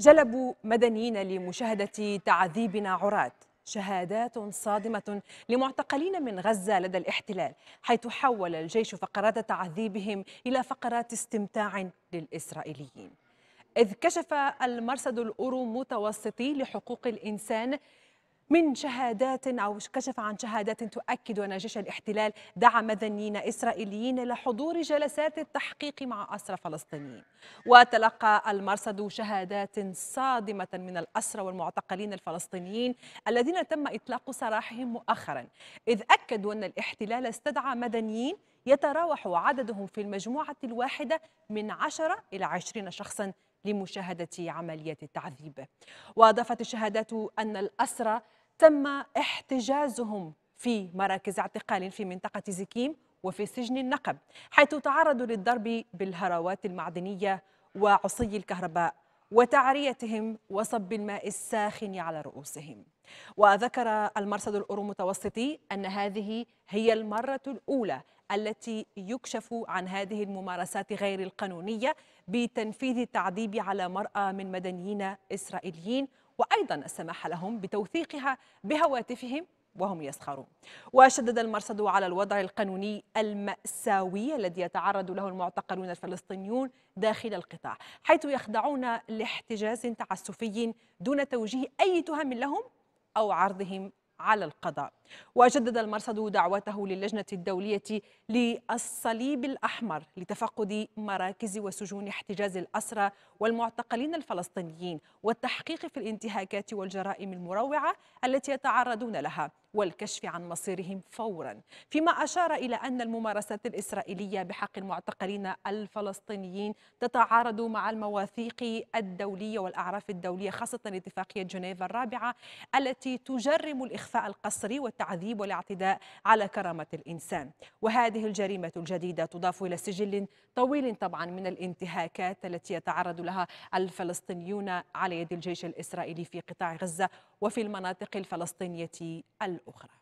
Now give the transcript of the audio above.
جلبوا مدنيين لمشاهدة تعذيبنا عرات شهادات صادمة لمعتقلين من غزة لدى الاحتلال حيث حول الجيش فقرات تعذيبهم إلى فقرات استمتاع للإسرائيليين إذ كشف المرصد الأورو متوسطي لحقوق الإنسان من شهادات أو كشف عن شهادات تؤكد أن جيش الاحتلال دعا مدنيين إسرائيليين لحضور جلسات التحقيق مع أسرى فلسطينيين وتلقى المرصد شهادات صادمة من الأسرى والمعتقلين الفلسطينيين الذين تم إطلاق سراحهم مؤخرا إذ أكدوا أن الاحتلال استدعى مدنيين يتراوح عددهم في المجموعة الواحدة من 10 إلى 20 شخصا لمشاهدة عملية التعذيب وأضافت الشهادات أن الأسرى تم احتجازهم في مراكز اعتقال في منطقة زكيم وفي سجن النقب حيث تعرضوا للضرب بالهروات المعدنية وعصي الكهرباء وتعريتهم وصب الماء الساخن على رؤوسهم وذكر المرصد الأورومتوسطي أن هذه هي المرة الأولى التي يكشف عن هذه الممارسات غير القانونية بتنفيذ التعذيب على مرأة من مدنيين إسرائيليين وأيضا السماح لهم بتوثيقها بهواتفهم وهم يسخرون وشدد المرصد على الوضع القانوني المأساوي الذي يتعرض له المعتقلون الفلسطينيون داخل القطاع حيث يخضعون لاحتجاز تعسفي دون توجيه أي تهم لهم أو عرضهم على القضاء وجدد المرصد دعوته للجنة الدولية للصليب الأحمر لتفقد مراكز وسجون احتجاز الأسرى والمعتقلين الفلسطينيين والتحقيق في الانتهاكات والجرائم المروعة التي يتعرضون لها والكشف عن مصيرهم فورا فيما أشار إلى أن الممارسات الإسرائيلية بحق المعتقلين الفلسطينيين تتعارض مع المواثيق الدولية والأعراف الدولية خاصة اتفاقية جنيف الرابعة التي تجرم الإخفاء القسري التعذيب والاعتداء على كرامة الإنسان وهذه الجريمة الجديدة تضاف إلى سجل طويل طبعا من الانتهاكات التي يتعرض لها الفلسطينيون على يد الجيش الإسرائيلي في قطاع غزة وفي المناطق الفلسطينية الأخرى